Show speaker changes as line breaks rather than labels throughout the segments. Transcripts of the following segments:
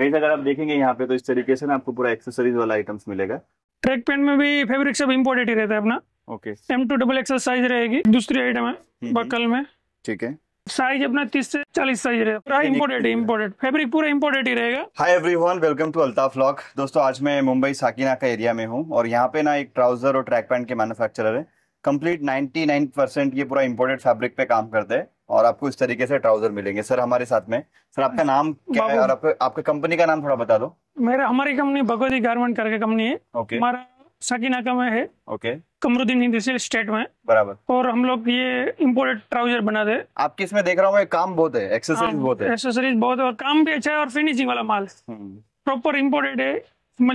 Gas अगर आप देखेंगे यहाँ पे तो इस तरीके से ना आपको पूरा एक्सेसरीज वाला आइटम्स मिलेगा
ट्रैक पैंट में भी फेब्रिक सब इम्पोर्टेड ही रहता है अपना okay M to double XL size रहेगी दूसरी आइटम है हम्म, बकल हम्म। में ठीक है साइज अपना तीस से चालीस साइज रहेगा पूरा इम्पोर्टेड इम्पोर्टेड फैब्रिक पूरा इम्पोर्टेड ही रहेगा
hi everyone welcome to Altaf lock दोस्तों आज मैं मुंबई साकिना का एरिया में हूँ और यहाँ पे ना एक ट्राउजर और ट्रैक पैंट के मैन्युफैक्चरर है कंप्लीट 99 परसेंट ये पूरा इम्पोर्टेड फैब्रिक पे काम करते हैं और आपको इस तरीके से ट्राउजर मिलेंगे सर हमारे साथ में सर आपका नाम क्या है और आपके, आपके कंपनी का नाम थोड़ा बता दो
मेरा हमारी कंपनी भगवती गारमेंट करके कंपनी है ओके हमारा सकीनाका में है ओके कमरुद्दीन हिंदी से स्टेट में बराबर और हम लोग ये इम्पोर्टेड ट्राउजर बना दे आपके इसमें देख रहा हूँ काम बहुत है एक्सेसरीज हाँ, बहुत है एक्सेसरीज बहुत है और काम भी अच्छा है और फिनिशिंग वाला माल प्रॉपर इम्पोर्टेड हम्म। है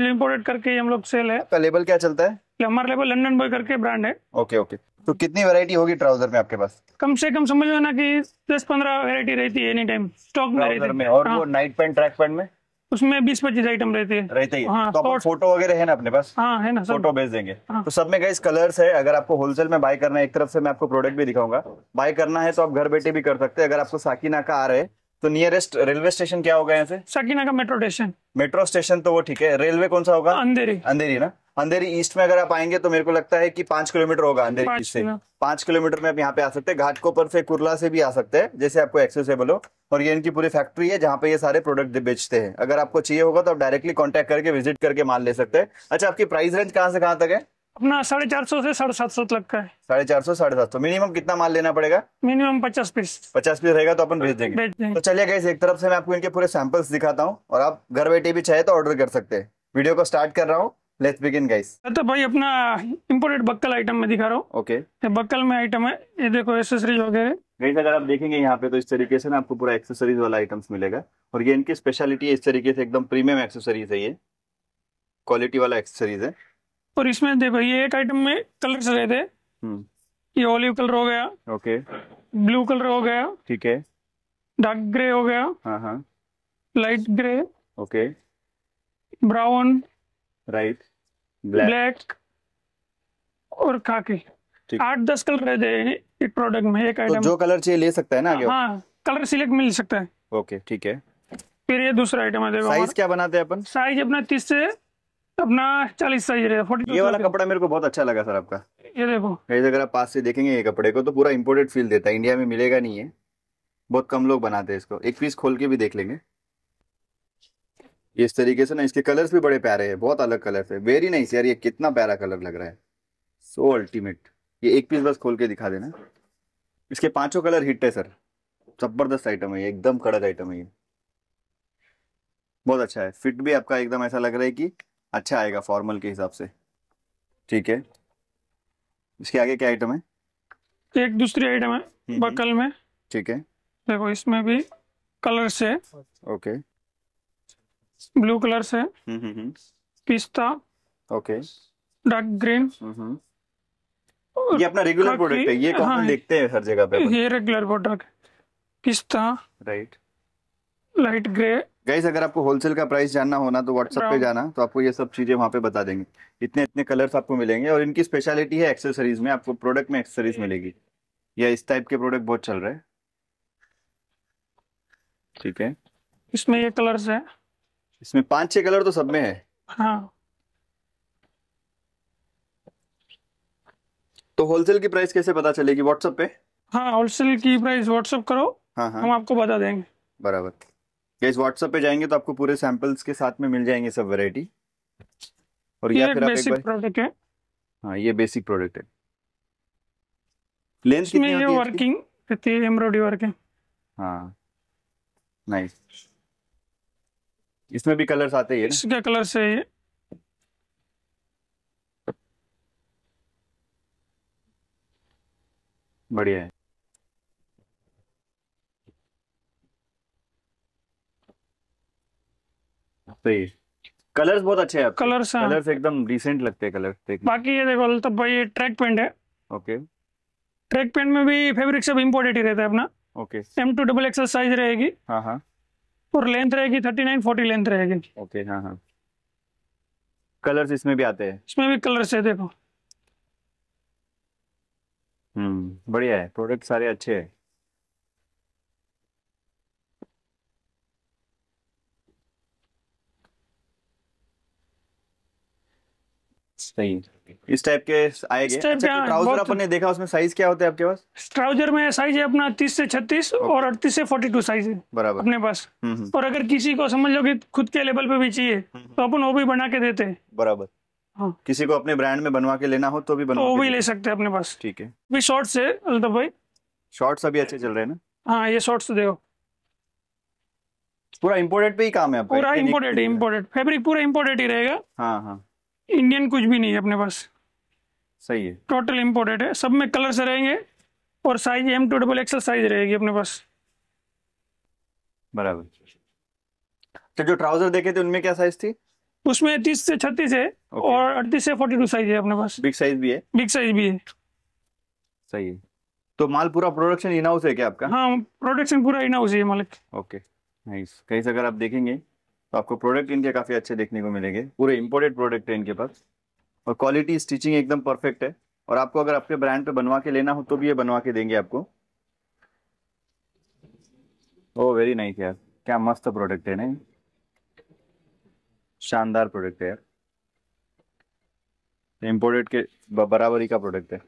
इम्पोर्टेड मतलब करके हम लोग सेल है लेबल क्या चलता है कि हमारे लेवल लंडन बॉय करके ब्रांड है
ओके ओके तो कितनी वैरायटी होगी ट्राउजर में आपके पास
कम से कम समझ लो ना कि दस पंद्रह वैरायटी रहती है एनी टाइम स्टॉक में रहती है और हाँ। वो नाइट पैंट ट्रैक पैंट में उसमें बीस पच्चीस आइटम रहते हैं रहते ही
हाँ, तो आप फोटो वगैरह है ना अपने पास हाँ है ना फोटो भेज देंगे हाँ। तो सब में गाइस कलर्स है अगर आपको होलसेल में बाय करना है एक तरफ से मैं आपको प्रोडक्ट भी दिखाऊंगा बाय करना है तो आप घर बैठे भी कर सकते हैं अगर आपको साकिना का आ रहे तो नियरेस्ट रेलवे स्टेशन क्या होगा यहाँ से साकिना का मेट्रो स्टेशन मेट्रो स्टेशन तो वो ठीक है रेलवे कौन सा होगा अंधेरी अंधेरी ना अंधेरी ईस्ट में अगर आप आएंगे तो मेरे को लगता है कि पांच किलोमीटर होगा अंधेरी ईस्ट से पांच किलोमीटर में आप यहाँ पे आ सकते हैं घाटकोपर से कुरला से भी आ सकते हैं जैसे आपको एक्सेसेबल हो और ये इनकी पूरी फैक्ट्री है जहाँ पे ये सारे प्रोडक्ट बेचते हैं अगर आपको चाहिए होगा तो आप डायरेक्टली कॉन्टेक्ट करके विजिट करके माल ले सकते हैं अच्छा आपकी प्राइस रेंज कहाँ से कहाँ तक है अपना साढ़े चार सौ से साढ़े सात सौ तक का है साढ़े चार सौ साढ़े सात सौ मिनिमम कितना माल लेना पड़ेगा मिनिमम पचास पीस पचास पीस रहेगा तो अपन भेज देंगे तो चलिए गए एक तरफ से मैं आपको इनके पूरे सैंपल्स दिखाता हूँ और आप घर बैठे भी चाहे तो ऑर्डर कर सकते हैं वीडियो को स्टार्ट कर रहा हूँ लेट्स बिगिन गाइस
तो भाई अपना इंपोर्टेड बक्कल आइटम में दिखा रहा हूं ओके okay. ये तो बक्कल में आइटम है ये देखो एक्सेसरीज वगैरह
गाइस अगर आप देखेंगे यहां पे तो इस तरीके से ना आपको पूरा एक्सेसरीज वाला आइटम्स मिलेगा और ये इनकी स्पेशलिटी है इस तरीके से एकदम प्रीमियम एक्सेसरीज है ये क्वालिटी वाला एक्सेसरीज है
और इसमें देखो ये एक आइटम में कलर्स रहे थे हम्म ये ऑलिव कलर हो गया ओके ब्लू कलर हो गया ठीक है डार्क ग्रे हो गया हां हां light grey okay brown right black और खाकी आठ दस कलर रह जाए एक प्रोडक्ट में एक आइटम तो जो कलर चाहिए
ले सकता है ना आगे हाँ
कलर सिलेक्ट मिल सकता है
ओके ठीक है
फिर ये दूसरा आइटम आ जाएगा साइज क्या बनाते हैं अपन साइज अपना तीस से अपना चालीस साइज ये वाला कपड़ा मेरे को
बहुत अच्छा लगा सर आपका ये देखो गाइस अगर आप पास से देखेंगे ये कपड़े को तो पूरा इम्पोर्टेड फील देता है इंडिया में मिलेगा नहीं है बहुत कम लोग बनाते हैं इसको एक पीस खोल के भी देख लेंगे इस तरीके से ना इसके कलर्स भी बड़े प्यारे हैं बहुत अलग कलर्स है वेरी नाइस यार ये कितना प्यारा कलर लग रहा है सो so अल्टीमेट ये एक पीस बस खोल के दिखा देना इसके पांचों कलर हिट है सर जबरदस्त आइटम है ये एकदम कड़क आइटम है ये बहुत अच्छा है फिट भी आपका एकदम ऐसा लग रहा है कि अच्छा आएगा फॉर्मल के हिसाब से ठीक है इसके आगे क्या आइटम है
एक दूसरी आइटम है हम्म, हम्म। बकल में ठीक है देखो इसमें भी कलर से ओके ब्लू कलर से पिस्ता ओके डार्क ग्रीन ये अपना रेगुलर प्रोडक्ट है ये कौन हाँ, देखते
हैं हर जगह पे
ये रेगुलर प्रोडक्ट पिस्ता राइट लाइट ग्रे
गाइस अगर आपको होलसेल का प्राइस जानना होना तो व्हाट्सएप पे जाना तो आपको ये सब चीजें वहाँ पे बता देंगे इतने इतने कलर्स आपको मिलेंगे और इनकी स्पेशलिटी है एक्सेसरीज में आपको प्रोडक्ट में एक्सेसरीज मिलेगी या इस टाइप के प्रोडक्ट बहुत चल रहे ठीक है
इसमें ये कलर्स है
इसमें पांच छह कलर तो सब में है हाँ तो होलसेल की प्राइस कैसे पता चलेगी व्हाट्सएप पे
हाँ होलसेल की प्राइस व्हाट्सएप करो हाँ हाँ हम आपको बता देंगे
बराबर गैस व्हाट्सएप पे जाएंगे तो आपको पूरे सैंपल्स के साथ में मिल जाएंगे सब वैरायटी
और ये फिर आप एक प्रोडक्ट है
हाँ ये बेसिक प्रोडक्ट है लेंस कितनी होती है वर्किंग
रहती है एम्ब्रॉयडरी है
हाँ नाइस इसमें भी कलर्स आते हैं
इसके कलर से ये
बढ़िया है सही कलर्स बहुत अच्छे हैं कलर्स हाँ। कलर्स एकदम रिसेंट लगते हैं कलर
बाकी ये देखो तो भाई ये ट्रैक पेंट है ओके ट्रैक पेंट में भी फैब्रिक सब इम्पोर्टेड ही रहता है अपना okay M to double XL size रहेगी हाँ हाँ और लेंथ रहेगी थर्टी नाइन फोर्टी लेंथ रहेगी
ओके हाँ हाँ कलर्स इसमें भी आते हैं
इसमें भी कलर्स है देखो
हम्म बढ़िया है प्रोडक्ट सारे अच्छे हैं सही इस टाइप के
आएंगे अच्छा, ट्राउजर अपन ने देखा उसमें साइज क्या होते हैं आपके पास ट्राउजर में साइज है अपना 30 से 36 और 38 से 42 साइज है बराबर अपने पास हम्म, हम्म। और अगर किसी को समझ लो कि खुद के लेवल पे भी चाहिए हम्म, तो अपन वो भी बना के देते हैं
बराबर हाँ। किसी को अपने ब्रांड में बनवा के लेना हो तो भी बनवा तो भी ले सकते हैं अपने पास ठीक है
भी शॉर्ट्स है अलता भाई
शॉर्ट्स अभी अच्छे चल रहे हैं ना
हाँ ये शॉर्ट्स तो देखो पूरा इम्पोर्टेड पे ही काम है पूरा इम्पोर्टेड इम्पोर्टेड फैब्रिक पूरा इम्पोर्टेड ही रहेगा हाँ हाँ इंडियन कुछ भी नहीं है अपने पास सही है टोटल इम्पोर्टेड है सब में कलर से रहेंगे और size M to double XL size रहेगी अपने पास बराबर तो जो ट्राउजर देखे थे उनमें क्या साइज थी उसमें तीस से छत्तीस है okay. और अड़तीस से फोर्टी टू साइज है अपने पास बिग
साइज भी है बिग साइज भी है सही है तो माल पूरा प्रोडक्शन इनाउस है क्या
आपका हाँ प्रोडक्शन पूरा इनाउस है मालिक
ओके नाइस कहीं से अगर आप देखेंगे तो आपको प्रोडक्ट इनके काफ़ी अच्छे देखने को मिलेंगे पूरे इम्पोर्टेड प्रोडक्ट है इनके पास और क्वालिटी स्टिचिंग एकदम परफेक्ट है और आपको अगर आपके ब्रांड पे बनवा के लेना हो तो भी ये बनवा के देंगे आपको ओ वेरी नाइस यार क्या मस्त प्रोडक्ट है नहीं शानदार प्रोडक्ट है यार इम्पोर्टेड के बराबरी का प्रोडक्ट है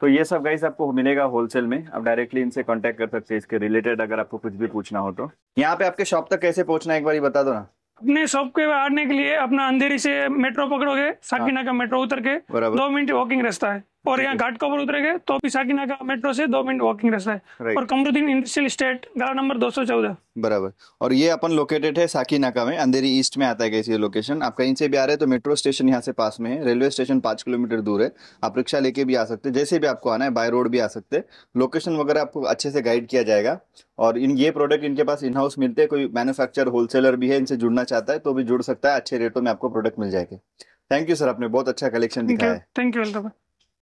तो ये सब गाइस आपको मिलेगा होलसेल में आप डायरेक्टली इनसे कांटेक्ट कर सकते हैं इसके रिलेटेड अगर आपको कुछ भी पूछना हो तो यहाँ पे आपके शॉप तक कैसे पहुंचना एक बार बता दो ना
अपने शॉप के आने के लिए अपना अंधेरी से मेट्रो पकड़ोगे हाँ। साकिना का मेट्रो उतर के दो मिनट वॉकिंग रास्ता है और यहाँ घाट कोपर उतरेंगे तो विशाखीनाका मेट्रो से दो मिनट वॉकिंग रास्ता है और कमरुद्दीन इंडस्ट्रियल स्टेट गला नंबर 214
बराबर और ये अपन लोकेटेड है साकीनाका में अंधेरी ईस्ट में आता है लोकेशन आप कहीं से भी आ रहे हैं तो मेट्रो स्टेशन यहाँ से पास में है रेलवे स्टेशन पांच किलोमीटर दूर है आप रिक्शा लेके भी आ सकते हैं जैसे भी आपको आना है बाय रोड भी आ सकते हैं लोकेशन वगैरह आपको अच्छे से गाइड किया जाएगा और इन ये प्रोडक्ट इनके पास इन हाउस मिलते हैं कोई मैनुफेक्चर होलसेलर भी है इनसे जुड़ना चाहता है तो भी जुड़ सकता है अच्छे रेटों में आपको प्रोडक्ट मिल जाएगा थैंक यू सर आपने बहुत अच्छा कलेक्शन दिखाया है
थैंक यू वेलकम